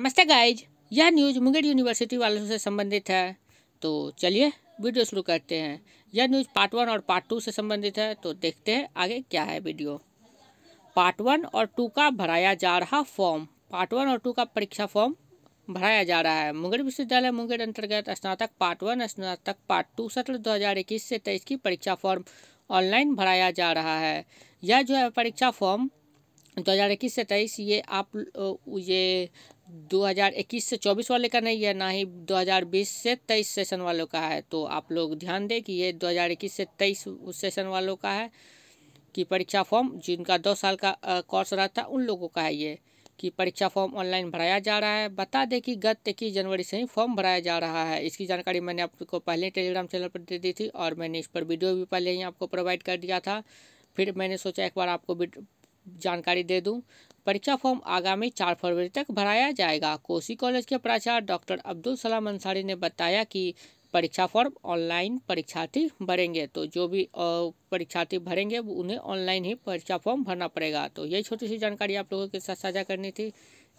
नमस्ते गाइज यह news Munger university वालों से संबंधित है तो चलिए वीडियो शुरू करते हैं यह न्यूज़ पार्ट वन और पार्ट टू से संबंधित है तो देखते हैं आगे क्या है वीडियो पार्ट वन और टू का भराया जा रहा फॉर्म पार्ट वन और टू का परीक्षा फॉर्म भराया जा रहा है मुंगेर विश्वविद्यालय मुंगेर अंतर्गत स्नातक पार्ट वन स्नातक पार्ट टू सत्र दो से तेईस की परीक्षा फॉर्म ऑनलाइन भराया जा रहा है यह जो है परीक्षा फॉर्म दो हज़ार इक्कीस से तेईस ये आप ये दो हज़ार इक्कीस से चौबीस वाले का नहीं है ना ही दो हज़ार बीस से तेईस सेशन वालों का है तो आप लोग ध्यान दें कि ये दो हज़ार इक्कीस से तेईस उस सेशन वालों का है कि परीक्षा फॉर्म जिनका दो साल का कोर्स रहा था उन लोगों का है ये कि परीक्षा फॉर्म ऑनलाइन भराया जा रहा है बता दें कि गत इक्कीस जनवरी से ही फॉर्म भराया जा रहा है इसकी जानकारी मैंने आपको पहले टेलीग्राम चैनल पर दे दी थी और मैंने इस पर वीडियो भी पहले ही आपको प्रोवाइड कर दिया था फिर मैंने सोचा एक बार आपको जानकारी दे दूं परीक्षा फॉर्म आगामी चार फरवरी तक भराया जाएगा कोसी कॉलेज के प्राचार्य डॉक्टर अब्दुल सलाम अंसारी ने बताया कि परीक्षा फॉर्म ऑनलाइन परीक्षार्थी भरेंगे तो जो भी परीक्षार्थी भरेंगे उन्हें ऑनलाइन ही परीक्षा फॉर्म भरना पड़ेगा तो यही छोटी सी जानकारी आप लोगों के साथ साझा करनी थी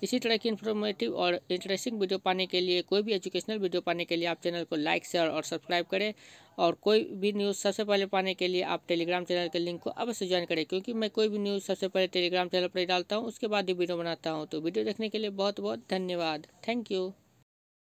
इसी तरह की इन्फॉर्मेटिव और इंटरेस्टिंग वीडियो पाने के लिए कोई भी एजुकेशनल वीडियो पाने के लिए आप चैनल को लाइक शेयर और सब्सक्राइब करें और कोई भी न्यूज़ सबसे पहले पाने के लिए आप टेलीग्राम चैनल के लिंक को अवश्य ज्वाइन करें क्योंकि मैं कोई भी न्यूज़ सबसे पहले टेलीग्राम चैनल पर डालता हूँ उसके बाद ही वीडियो बनाता हूँ तो वीडियो देखने के लिए बहुत बहुत धन्यवाद थैंक यू